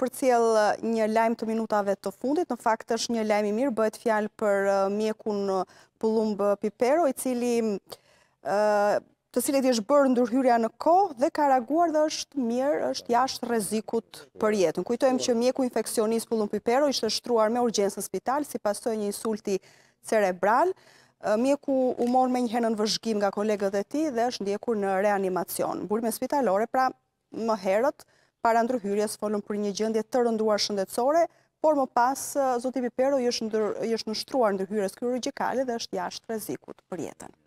për cilë uh, një lajmë të minutave të fundit, në fakt është një lajmë i mirë, bëhet fjalë për uh, mjekun uh, pëllumbë pipero, i cili të cilët i është bërë ndërhyrja në ko dhe ka raguar dhe është mirë, është jashtë rezikut për jetën. Kujtojmë që mjeku infekcionist pëllum pipero ishte shtruar me urgjensë në spital, si pasoj një insulti cerebral, mjeku u mor me një henën vëzhgjim nga kolegët e ti dhe është ndjekur në reanimacion. Burme spitalore, pra më herët, para ndërhyrjes, fëllën për një gjëndje të rënduar shëndetësore, por më pas eh, Zotipi Pero është nështruar ndërhyrjes kyrurgikale dhe është jashtë rezikut për jetën.